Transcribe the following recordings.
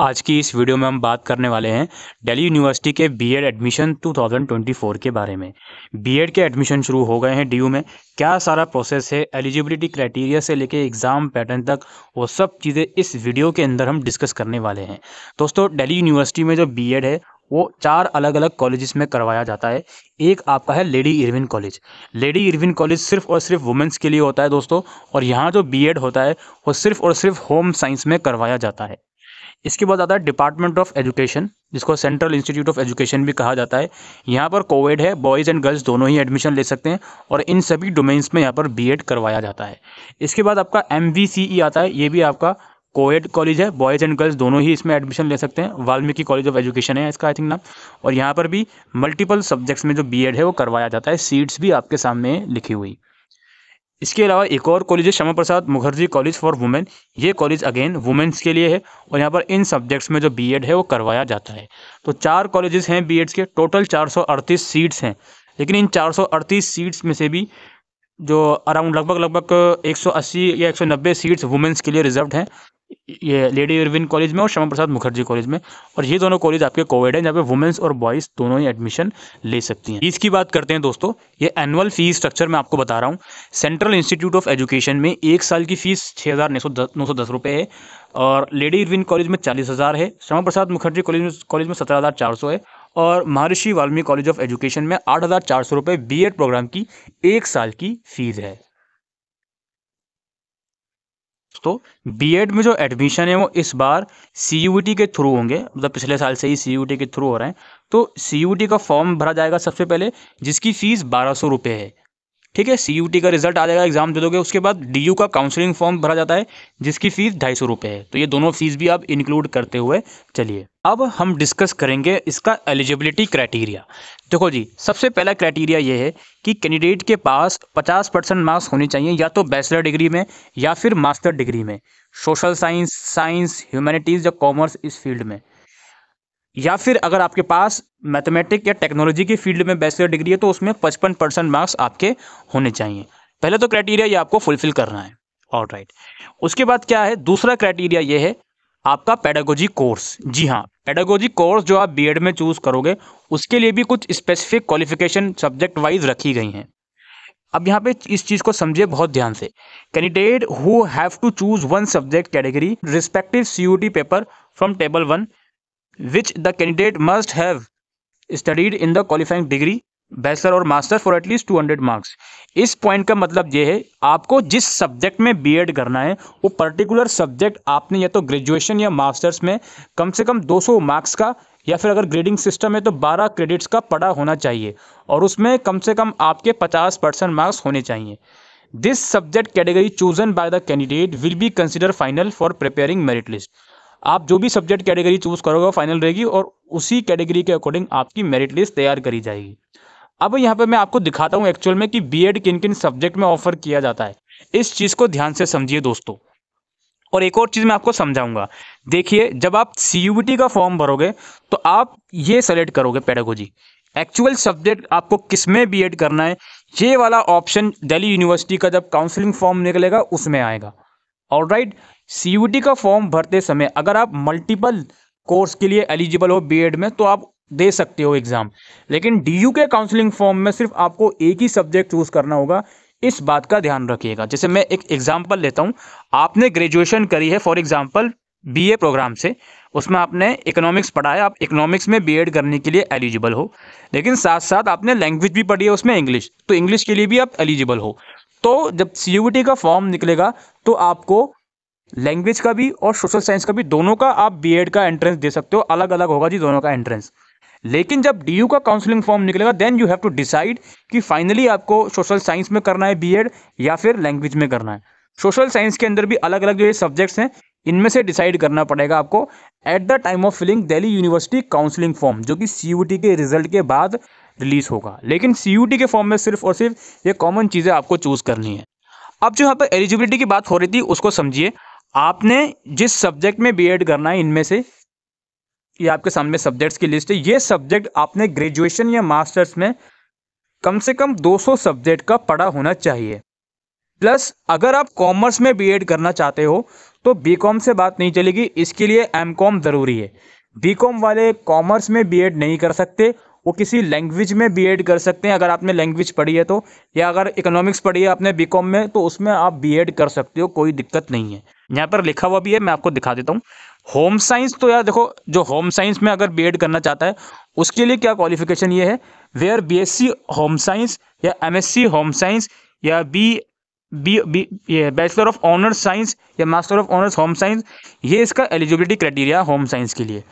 आज की इस वीडियो में हम बात करने वाले हैं दिल्ली यूनिवर्सिटी के बीएड एडमिशन 2024 के बारे में बीएड के एडमिशन शुरू हो गए हैं डीयू में क्या सारा प्रोसेस है एलिजिबिलिटी क्राइटेरिया से लेके एग्ज़ाम पैटर्न तक वो सब चीज़ें इस वीडियो के अंदर हम डिस्कस करने वाले हैं दोस्तों डेली यूनिवर्सिटी में जो बी है वो चार अलग अलग कॉलेजेस में करवाया जाता है एक आपका है Lady Irwin College Lady Irwin College सिर्फ और सिर्फ वुमेंस के लिए होता है दोस्तों और यहाँ जो बीएड होता है वो सिर्फ और सिर्फ होम साइंस में करवाया जाता है इसके बाद आता है डिपार्टमेंट ऑफ एजुकेशन जिसको सेंट्रल इंस्टीट्यूट ऑफ एजुकेशन भी कहा जाता है यहाँ पर कोविड है बॉयज़ एंड गर्ल्स दोनों ही एडमिशन ले सकते हैं और इन सभी डोमेन्स में यहाँ पर बी करवाया जाता है इसके बाद आपका एम e आता है ये भी आपका कोएड कॉलेज है बॉयज़ एंड गर्ल्स दोनों ही इसमें एडमिशन ले सकते हैं वाल्मीकि कॉलेज ऑफ एजुकेशन है इसका आई थिंक नाम और यहाँ पर भी मल्टीपल सब्जेक्ट्स में जो बीएड है वो करवाया जाता है सीट्स भी आपके सामने लिखी हुई इसके अलावा एक और कॉलेज है Shyama Prasad Mukherjee college for women ये कॉलेज अगेन वुमेन्स के लिए है और यहाँ पर इन सब्जेक्ट्स में जो बीएड है वो करवाया जाता है तो चार कॉलेजेस हैं बीएड्स के टोटल 438 सीट्स हैं लेकिन इन 438 सीट्स में से भी जो अराउंड लगभग लगभग 180 या 190 सीट्स वुमेन्स के लिए रिजर्व हैं ये लेडी इरविन कॉलेज में और श्यामा प्रसाद मुखर्जी कॉलेज में और ये दोनों कॉलेज आपके कोविड है जहाँ पे वुमेंस और बॉयज़ दोनों ही एडमिशन ले सकती हैं फीस की बात करते हैं दोस्तों ये एनुअल फीस स्ट्रक्चर मैं आपको बता रहा हूँ सेंट्रल इंस्टीट्यूट ऑफ एजुकेशन में एक साल की फीस छः हज़ार नौ सौ दस रुपये है और लेडी इरविन कॉलेज में चालीस हज़ार है श्यामा प्रसाद मुखर्जी कॉलेज में कॉलेज में सत्रह हज़ार चार सौ है और महर्षि वाल्मीकि कॉलेज ऑफ एजुकेशन में आठ हज़ार चार सौ रुपये बी एड प्रोग्राम की एक साल की फीस है तो बीएड में जो एडमिशन है वो इस बार सी के थ्रू होंगे मतलब पिछले साल से ही सी के थ्रू हो रहे हैं तो सी का फॉर्म भरा जाएगा सबसे पहले जिसकी फ़ीस बारह सौ है ठीक है सी का रिजल्ट आ जाएगा एग्जाम दे दोगे उसके बाद डी का काउंसलिंग फॉर्म भरा जाता है जिसकी फीस ढाई सौ रुपये है तो ये दोनों फीस भी आप इंक्लूड करते हुए चलिए अब हम डिस्कस करेंगे इसका एलिजिबिलिटी क्राइटेरिया देखो जी सबसे पहला क्राइटेरिया ये है कि कैंडिडेट के पास 50 परसेंट मार्क्स होने चाहिए या तो बैचलर डिग्री में या फिर मास्टर डिग्री में सोशल साइंस साइंस ह्यूमैनिटीज़ या कॉमर्स इस फील्ड में या फिर अगर आपके पास मैथमेटिक या टेक्नोलॉजी की फील्ड में बैचलर डिग्री है तो उसमें पचपन परसेंट मार्क्स आपके होने चाहिए पहले तो क्राइटेरिया ये आपको फुलफिल करना है और राइट उसके बाद क्या है दूसरा क्राइटेरिया ये है आपका पैडागोजी कोर्स जी हाँ पैडागोजी कोर्स जो आप बी में चूज़ करोगे उसके लिए भी कुछ स्पेसिफिक क्वालिफिकेशन सब्जेक्ट वाइज रखी गई हैं अब यहाँ पे इस चीज़ को समझिए बहुत ध्यान से candidate who have to choose one subject category respective CUET paper from table one which the candidate must have studied in the qualifying degree bachelor और मास्टर फॉर एटलीस्ट 200 मार्क्स इस पॉइंट का मतलब ये है आपको जिस सब्जेक्ट में BEd करना है वो पर्टिकुलर सब्जेक्ट आपने या तो ग्रेजुएशन या मास्टर्स में कम से कम 200 मार्क्स का या फिर अगर ग्रेडिंग सिस्टम है तो 12 क्रेडिट्स का पड़ा होना चाहिए और उसमें कम से कम आपके 50 परसेंट मार्क्स होने चाहिए this subject category chosen by the candidate will be consider final for preparing merit list आप जो भी सब्जेक्ट कैटेगरी चूज़ करोगे फाइनल रहेगी और उसी कैटेगरी के अकॉर्डिंग आपकी मेरिट लिस्ट तैयार करी जाएगी अब यहाँ पे मैं आपको दिखाता हूँ एक्चुअल में कि बीएड किन किन सब्जेक्ट में ऑफर किया जाता है इस चीज़ को ध्यान से समझिए दोस्तों और एक और चीज़ मैं आपको समझाऊंगा देखिए जब आप सी का फॉर्म भरोगे तो आप ये सेलेक्ट करोगे पेडागोजी एक्चुअल सब्जेक्ट आपको किस में बी करना है ये वाला ऑप्शन दिल्ली यूनिवर्सिटी का जब काउंसिलिंग फॉर्म निकलेगा उसमें आएगा और राइट सी का फॉर्म भरते समय अगर आप मल्टीपल कोर्स के लिए एलिजिबल हो बीएड में तो आप दे सकते हो एग्ज़ाम लेकिन डी के काउंसलिंग फॉर्म में सिर्फ आपको एक ही सब्जेक्ट चूज़ करना होगा इस बात का ध्यान रखिएगा जैसे मैं एक एग्जाम्पल लेता हूँ आपने ग्रेजुएशन करी है फॉर एग्जाम्पल बी प्रोग्राम से उसमें आपने इकोनॉमिक्स पढ़ा है आप इकोनॉमिक्स में बीएड करने के लिए एलिजिबल हो लेकिन साथ साथ आपने लैंग्वेज भी पढ़ी है उसमें इंग्लिश तो इंग्लिश के लिए भी आप एलिजिबल हो तो जब सी का फॉर्म निकलेगा तो आपको लैंग्वेज का भी और सोशल साइंस का भी दोनों का आप एड का एंट्रेंस दे सकते हो अलग अलग होगा जी दोनों का एंट्रेंस लेकिन जब यू का काउंसलिंग फॉर्म निकलेगा then you have to decide कि फाइनली आपको सोशल साइंस में करना है एड या फिर लैंग्वेज में करना है सोशल साइंस के अंदर भी अलग अलग जो ये सब्जेक्ट्स हैं इनमें से डिसाइड करना पड़ेगा आपको at the time of filling Delhi university counselling form जो कि सी के रिजल्ट के बाद रिलीज़ होगा लेकिन सी के फॉर्म में सिर्फ और सिर्फ ये कॉमन चीज़ें आपको चूज़ करनी है अब जो यहाँ पर एलिजिबिलिटी की बात हो रही थी उसको समझिए आपने जिस सब्जेक्ट में बीएड करना है इनमें से ये आपके सामने सब्जेक्ट्स की लिस्ट है ये सब्जेक्ट आपने ग्रेजुएशन या मास्टर्स में कम से कम 200 सब्जेक्ट का पढ़ा होना चाहिए प्लस अगर आप कॉमर्स में बीएड करना चाहते हो तो बी से बात नहीं चलेगी इसके लिए एम ज़रूरी है बी वाले कॉमर्स में बी नहीं कर सकते वो किसी लैंग्वेज में बीएड कर सकते हैं अगर आपने लैंग्वेज पढ़ी है तो या अगर इकोनॉमिक्स पढ़ी है आपने बीकॉम में तो उसमें आप बीएड कर सकते हो कोई दिक्कत नहीं है यहाँ पर लिखा हुआ भी है मैं आपको दिखा देता हूँ होम साइंस तो यार देखो जो होम साइंस में अगर बी करना चाहता है उसके लिए क्या क्वालिफिकेशन ये है वेयर बीएससी होम साइंस या एमएससी होम साइंस या बी बी बी ये बैचलर ऑफ ऑनर्स साइंस या master of honours home science ये इसका एलिजिबिलिटी क्राइटेरिया होम साइंस के लिए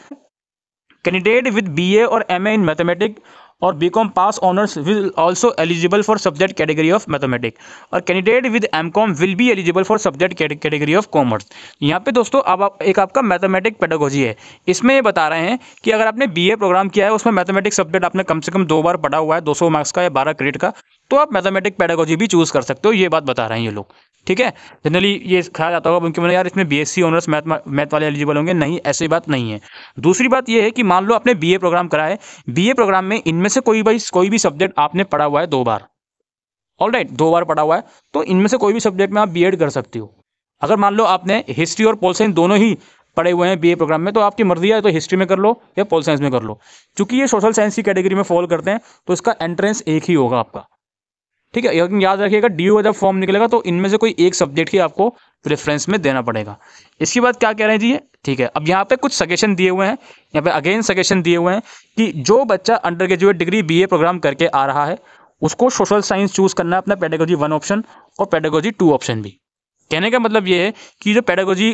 कैंडिडेट विद बीए और एमए इन मैथमेटिक और BCom pass honours will also eligible for subject category of mathematic और candidate with MCom will be eligible for subject category of commerce यहाँ पे दोस्तों अब आप एक आपका मैथमेटिक पेडागोजी है इसमें ये बता रहे हैं कि अगर आपने बीए प्रोग्राम किया है उसमें मैथमेटिक्स सब्जेक्ट आपने कम से कम दो बार पढ़ा हुआ है सौ मार्क्स का या बारह क्रेडिट का तो आप मैथमेटिक पेडागोजी भी चूज़ कर सकते हो ये बात बता रहे हैं ये लोग ठीक है जनरली ये कहा जाता होगा क्योंकि मतलब, यार इसमें B S C honours math math वाले एलिजिबल होंगे नहीं ऐसी बात नहीं है दूसरी बात यह है कि मान लो आपने बी ए प्रोग्राम कराए बी ए प्रोग्राम में इनमें से कोई भाई कोई भी सब्जेक्ट आपने पढ़ा हुआ है दो बार ऑल राइट right, दो बार पढ़ा हुआ है तो इनमें से कोई भी सब्जेक्ट में आप एड कर सकती हो अगर मान लो आपने हिस्ट्री और पोल साइंस दोनों ही पढ़े हुए हैं ए प्रोग्राम में तो आपकी मर्जी है तो हिस्ट्री में कर लो या पोल साइंस में कर लो चूंकि ये सोशल साइंस की कैटेगरी में फॉल करते हैं तो इसका एंट्रेंस एक ही होगा आपका ठीक है लेकिन याद रखिएगा डी यू जब फॉर्म निकलेगा तो इनमें से कोई एक सब्जेक्ट ही आपको प्रेफरेंस में देना पड़ेगा इसके बाद क्या कह रहे हैं जी ठीक है अब यहाँ पे कुछ सजेशन दिए हुए हैं यहाँ पे अगेन सजेशन दिए हुए हैं कि जो बच्चा undergraduate degree B programme करके आ रहा है उसको सोशल साइंस चूज़ करना है अपना पेडागोजी वन ऑप्शन और पेडागोजी टू ऑप्शन भी कहने का मतलब ये है कि जो पेडागोजी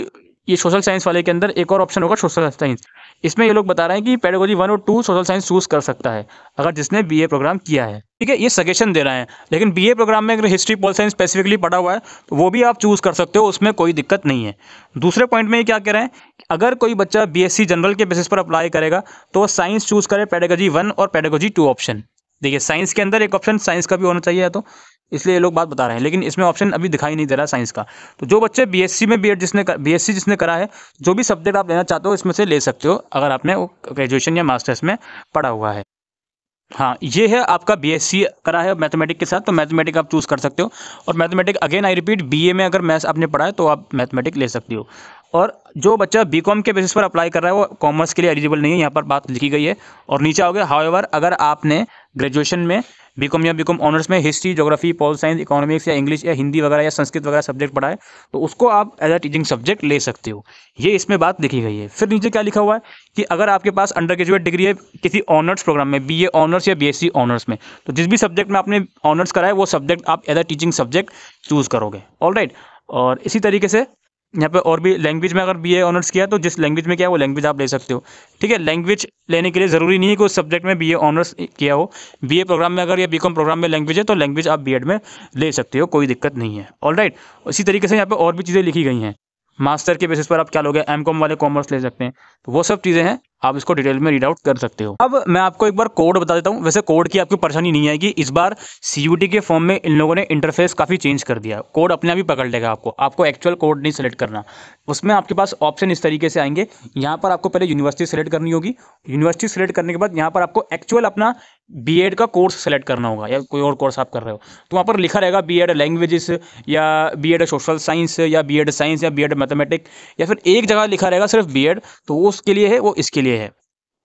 ये सोशल साइंस वाले के अंदर एक और ऑप्शन होगा सोशल साइंस इसमें ये लोग बता रहे हैं कि पेडोगोजी वन और टू सोशल साइंस चूज कर सकता है अगर जिसने बीए प्रोग्राम किया है ठीक है ये सजेशन दे रहे हैं लेकिन बीए प्रोग्राम में अगर हिस्ट्री पॉल साइंस स्पेसिफिकली पढ़ा हुआ है तो वो भी आप चूज़ कर सकते हो उसमें कोई दिक्कत नहीं है दूसरे पॉइंट में ये क्या कह रहे हैं अगर कोई बच्चा बी जनरल के बेसिस पर अप्लाई करेगा तो वो साइंस चूज़ करे पेडोगोजी वन और पेडोगोजी टू ऑप्शन देखिए साइंस के अंदर एक ऑप्शन साइंस का भी होना चाहिए तो इसलिए ये लोग बात बता रहे हैं लेकिन इसमें ऑप्शन अभी दिखाई नहीं दे रहा साइंस का तो जो बच्चे बीएससी में बीएड जिसने बीएससी जिसने करा है जो भी सब्जेक्ट आप लेना चाहते हो इसमें से ले सकते हो अगर आपने ग्रेजुएशन या मास्टर्स में पढ़ा हुआ है हाँ ये है आपका बीएससी करा है मैथमेटिक के साथ तो मैथमेटिक आप चूज़ कर सकते हो और mathematic again I repeat B में अगर मैथ्स आपने पढ़ा है तो आप मैथमेटिक ले सकते हो और जो बच्चा बीकॉम के बेसिस पर अप्लाई कर रहा है वो कॉमर्स के लिए एलिजिबल नहीं है यहाँ पर बात लिखी गई है और नीचे आओगे हाउएवर अगर आपने ग्रेजुएशन में बीकॉम या बीकॉम ऑनर्स में history geography pol science economics या इंग्लिश या हिंदी वगैरह या संस्कृत वगैरह सब्जेक्ट पढ़ाए तो उसको आप एज अ टीचिंग सब्जेक्ट ले सकते हो ये इसमें बात लिखी गई है फिर नीचे क्या लिखा हुआ है कि अगर आपके पास अंडर ग्रेजुएट डिग्री है किसी ऑनर्स प्रोग्राम में बी ऑनर्स या बी ऑनर्स में तो जिस भी सब्जेक्ट में आपने ऑनर्स कराए वो सब्जेक्ट आप as a teaching subject choose करोगे ऑल और इसी तरीके से यहाँ पे और भी लैंग्वेज में अगर बी ए ऑनर्स किया तो जिस लैंग्वेज में क्या है वो लैंग्वेज आप ले सकते हो ठीक है लैंग्वेज लेने के लिए ज़रूरी नहीं है कि उस सब्जेक्ट में बी ए ऑनर्स किया हो बीए प्रोग्राम में अगर या बी कॉम प्रोग्राम में लैंग्वेज है तो लैंग्वेज आप बी एड में ले सकते हो कोई दिक्कत नहीं है ऑल राइट इसी तरीके से यहाँ पर और भी चीज़ें लिखी गई हैं मास्टर के बेसिस पर आप क्या लोगे एम कॉम वाले कॉमर्स ले सकते हैं तो वो सब चीज़ें हैं आप इसको डिटेल में रीड आउट कर सकते हो अब मैं आपको एक बार कोड बता देता हूँ वैसे कोड की आपकी परेशानी नहीं आएगी इस बार सी के फॉर्म में इन लोगों ने इंटरफेस काफ़ी चेंज कर दिया कोड अपने आप ही पकड़ लेगा आपको आपको एक्चुअल कोड नहीं सेलेक्ट करना उसमें आपके पास ऑप्शन इस तरीके से आएंगे यहाँ पर आपको पहले यूनिवर्सिटी सेलेक्ट करनी होगी यूनिवर्सिटी सेलेक्ट करने के बाद यहाँ पर आपको एक्चुअल अपना बीएड का कोर्स सेलेक्ट करना होगा या कोई और कोर्स आप कर रहे हो तो वहाँ पर लिखा रहेगा बीएड लैंग्वेजेस या बीएड सोशल साइंस या बीएड साइंस या बीएड मैथमेटिक्स या फिर एक जगह लिखा रहेगा सिर्फ बीएड तो वो उसके लिए है वो इसके लिए है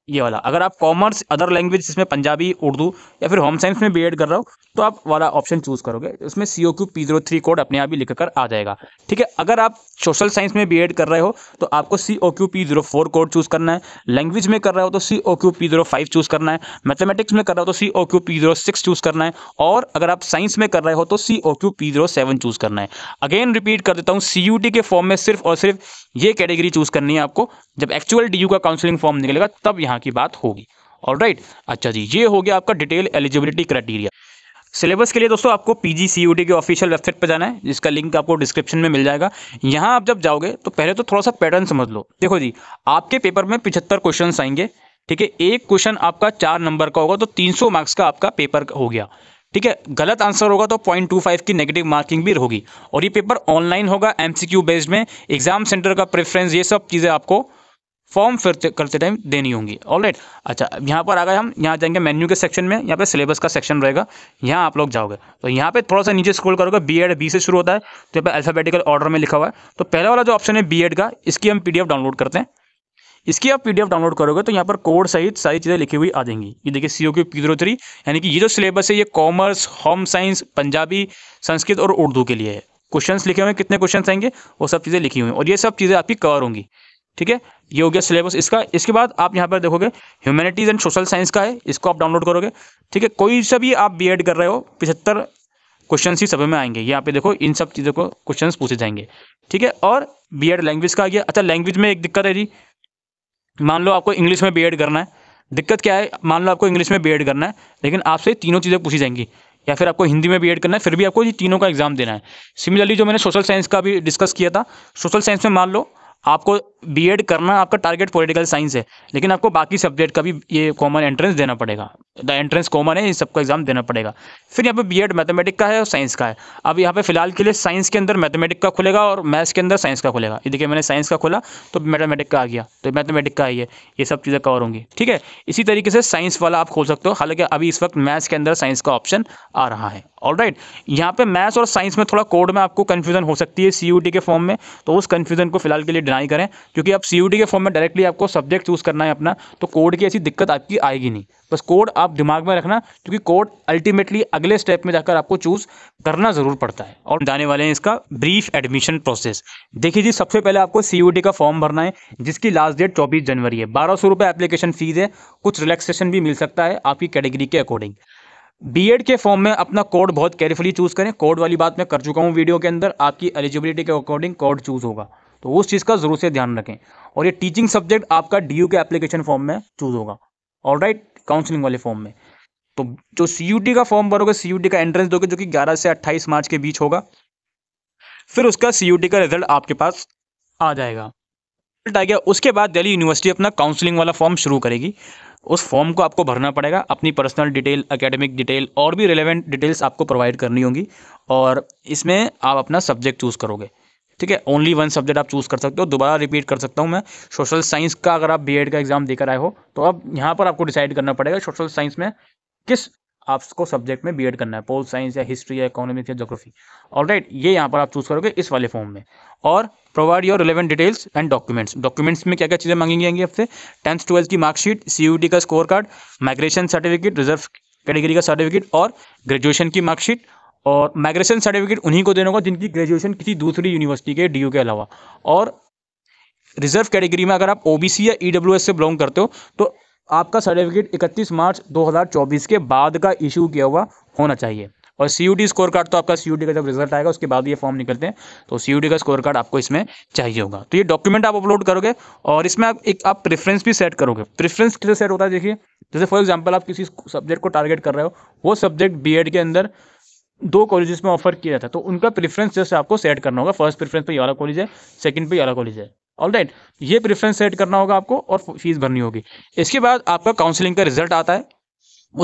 ये वाला अगर आप कॉमर्स अदर लैंग्वेज जिसमें पंजाबी उर्दू या फिर होम साइंस में बी कर रहा हो तो आप वाला ऑप्शन चूज़ करोगे उसमें C O Q P zero three code अपने आप ही लिख कर आ जाएगा ठीक है अगर आप सोशल साइंस में बी कर रहे हो तो आपको C O Q P zero four code choose करना है लैंग्वेज में कर रहे हो तो C O Q P zero five choose करना है मैथमेटिक्स में कर रहे हो तो C O Q P zero six choose करना है और अगर आप साइंस में कर रहे हो तो C O Q P zero seven choose करना है अगेन रिपीट कर देता हूँ सी यू टी के फॉर्म में सिर्फ और सिर्फ ये कैटेगरी चूज़ करनी है आपको जब एक्चुअल डी यू का काउंसिलिंग फॉर्म निकलेगा तब यहाँ यहाँ की बात होगी और राइट अच्छा जी ये हो गया आपका डिटेल एलिजिबिलिटी क्राइटेरिया सिलेबस के लिए दोस्तों आपको P G C U T के ऑफिशियल वेबसाइट पर जाना है जिसका लिंक आपको डिस्क्रिप्शन में मिल जाएगा यहाँ आप जब जाओगे तो पहले तो थोड़ा सा पैटर्न समझ लो देखो जी आपके पेपर में पिछहत्तर क्वेश्चन आएंगे ठीक है एक क्वेश्चन आपका चार नंबर का होगा तो 300 मार्क्स का आपका पेपर हो गया ठीक है गलत आंसर होगा तो पॉइंट टू फाइव की नेगेटिव मार्किंग भी होगी और ये पेपर ऑनलाइन होगा एमसीक्यू बेस्ड में एग्जाम सेंटर का प्रेफरेंस ये सब चीज़ें आपको फॉर्म फिर करते टाइम देनी होंगी राइट अच्छा यहाँ पर आ गए हम यहाँ जाएंगे मेन्यू के सेक्शन में यहाँ पे सिलेबस का सेक्शन रहेगा यहाँ आप लोग जाओगे तो यहाँ पे थोड़ा सा नीचे स्क्रॉल करोगे बी एड बी से शुरू होता है तो यहाँ पे अल्फाबेटिकल ऑर्डर में लिखा हुआ है तो पहला वाला जो ऑप्शन है बी एड का इसकी हम पी डाउनलोड करते हैं इसकी आप पीडीएफ डाउनलोड करोगे तो यहाँ पर कोड सहित सारी चीज़ें लिखी हुई आ जाएंगी ये देखिए C O Q P zero three यानी कि ये जो सिलेबस है ये commerce home science Punjabi Sanskrit और उर्दू के लिए है क्वेश्चंस लिखे हुए हैं कितने क्वेश्चंस आएंगे वो सब चीज़ें लिखी हुई हैं और ये सब चीज़ें आपकी कवर होंगी ठीक है ये हो गया सिलेबस इसका इसके बाद आप यहाँ पर देखोगे ह्यूमैनिटीज़ एंड सोशल साइंस का है इसको आप डाउनलोड करोगे ठीक है कोई सा भी आप बी कर रहे हो पिछहत्तर क्वेश्चन ही सभी में आएंगे यहाँ पे देखो इन सब चीज़ों को क्वेश्चन पूछे जाएंगे ठीक है और बी लैंग्वेज का आ गया अच्छा लैंग्वेज में एक दिक्कत है जी मान लो आपको इंग्लिश में बी करना है दिक्कत क्या है मान लो आपको इंग्लिश में बी करना है लेकिन आपसे तीनों चीज़ें पूछी जाएंगी या फिर आपको हिंदी में बी करना है फिर भी आपको ये तीनों का एग्ज़ाम देना है सिमिलरली जो मैंने सोशल साइंस का भी डिस्कस किया था सोशल साइंस में मान लो आपको बीएड करना आपका टारगेट पॉलिटिकल साइंस है लेकिन आपको बाकी सब्जेक्ट का भी ये कॉमन एंट्रेंस देना पड़ेगा द एंट्रेंस कॉमन है इन सबका एग्जाम देना पड़ेगा फिर यहाँ पे बीएड मैथमेटिक का है और साइंस का है अब यहाँ पे फिलहाल के लिए साइंस के अंदर मैथमेटिक का खुलेगा और मैथ्स के अंदर साइंस का खुलेगा ये देखिए मैंने साइंस का खोला तो मैथमेटिक का आ गया तो मैथमेटिक का ही है ये सब चीज़ें कवर होंगी ठीक है इसी तरीके से साइंस वाला आप खोल सकते हो हालांकि अभी इस वक्त मैथ्स के अंदर साइंस का ऑप्शन आ रहा है और राइट यहाँ पे मैथ्स और साइंस में थोड़ा कोड में आपको कन्फ्यूजन हो सकती है सी के फॉर्म में तो उस कन्फ्यूजन को फिलहाल के लिए डिनाई करें क्योंकि आप सी के फॉर्म में डायरेक्टली आपको सब्जेक्ट चूज़ करना है अपना तो कोड की ऐसी दिक्कत आपकी आएगी नहीं बस कोड आप दिमाग में रखना क्योंकि कोड अल्टीमेटली अगले स्टेप में जाकर आपको चूज़ करना ज़रूर पड़ता है और जाने वाले हैं इसका ब्रीफ एडमिशन प्रोसेस देखिए जी सबसे पहले आपको सी का फॉर्म भरना है जिसकी लास्ट डेट चौबीस जनवरी है बारह सौ रुपये एप्लीकेशन फ़ीस है कुछ रिलैक्सेशन भी मिल सकता है आपकी कैटेगरी के अकॉर्डिंग एड के फॉर्म में अपना कोड बहुत केयरफुली चूज़ करें कोड वाली बात मैं कर चुका हूँ वीडियो के अंदर आपकी एलिजिबिलिटी के अकॉर्डिंग कोड चूज़ होगा तो उस चीज़ का ज़रूर से ध्यान रखें और ये टीचिंग सब्जेक्ट आपका डी के एप्लीकेशन फॉर्म में चूज़ होगा और राइट काउंसिलिंग वाले फॉर्म में तो जो सी का फॉर्म भरोगे सी का एंट्रेंस दोगे जो कि ग्यारह से अट्ठाईस मार्च के बीच होगा फिर उसका सी का रिजल्ट आपके पास आ जाएगा रिजल्ट आ गया उसके बाद दिल्ली यूनिवर्सिटी अपना काउंसिलिंग वाला फॉर्म शुरू करेगी उस फॉर्म को आपको भरना पड़ेगा अपनी पर्सनल डिटेल एकेडमिक डिटेल और भी रिलेवेंट डिटेल्स आपको प्रोवाइड करनी होगी और इसमें आप अपना सब्जेक्ट चूज़ करोगे ठीक है ओनली वन सब्जेक्ट आप चूज़ कर सकते हो दोबारा रिपीट कर सकता हूँ मैं सोशल साइंस का अगर आप बी का एग्ज़ाम देकर आए हो तो अब यहाँ पर आपको डिसाइड करना पड़ेगा सोशल साइंस में किस आपको सब्जेक्ट में बीएड करना है पोल साइंस या हिस्ट्री या इकोनॉमिक्स या जोग्राफी और राइट ये यहाँ पर आप चूज़ करोगे इस वाले फॉर्म में और provide your relevant details and documents documents में क्या क्या चीज़ें मांगी जाएंगी आपसे टेंथ ट्वेल्थ की मार्कशीट सी का score card migration certificate reserve category का सर्टिफिकेट और ग्रेजुएशन की मार्कशीट और माइग्रेशन सर्टिफिकेट उन्हीं को देना होगा जिनकी ग्रेजुएशन किसी दूसरी यूनिवर्सिटी के डी के अलावा और रिजर्व कैटेगरी में अगर आप ओ या ई e से बिलोंग करते हो तो आपका सर्टिफिकेट 31 मार्च 2024 के बाद का इशू किया हुआ होना चाहिए और C U T score card तो आपका सी यू टी का जब रिजल्ट आएगा उसके बाद ये फॉर्म निकलते हैं तो सी यू डी का स्कोर कार्ड आपको इसमें चाहिए होगा तो ये डॉक्यूमेंट आप अपलोड करोगे और इसमें आप एक आप प्रेफरेंस भी सेट करोगे प्रेफरेंस कैसे सेट होता है देखिए जैसे फॉर एग्जाम्पल आप किसी सब्जेक्ट को टारगेट कर रहे हो वो सब्जेक्ट बी के अंदर दो कॉलेजेस में ऑफर किया जाता है तो उनका प्रेफरेंस जैसे आपको सेट करना होगा फर्स्ट प्रेफरेंस पे ये वाला कॉलेज है सेकंड पे ये वाला कॉलेज है ऑल राइट ये प्रेफरेंस सेट करना होगा आपको और फीस भरनी होगी इसके बाद आपका काउंसलिंग का रिजल्ट आता है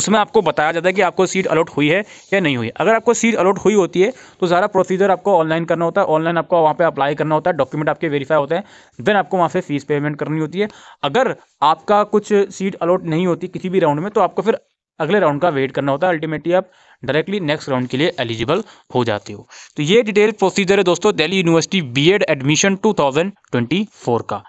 उसमें आपको बताया जाता है कि आपको सीट अलॉट हुई है या नहीं हुई अगर आपको सीट अलॉट हुई होती है तो सारा प्रोसीजर आपको ऑनलाइन करना होता है ऑनलाइन आपको वहाँ पे अप्लाई करना होता है डॉक्यूमेंट आपके वेरीफाई होते हैं देन आपको वहाँ पे फीस पेमेंट करनी होती है अगर आपका कुछ सीट अलॉट नहीं होती किसी भी राउंड में तो आपको फिर अगले राउंड का वेट करना होता है अल्टीमेटली आप डायरेक्टली नेक्स्ट राउंड के लिए एलिजिबल हो जाते हो तो ये डिटेल प्रोसीजर है दोस्तों दिल्ली यूनिवर्सिटी बीएड एडमिशन 2024 का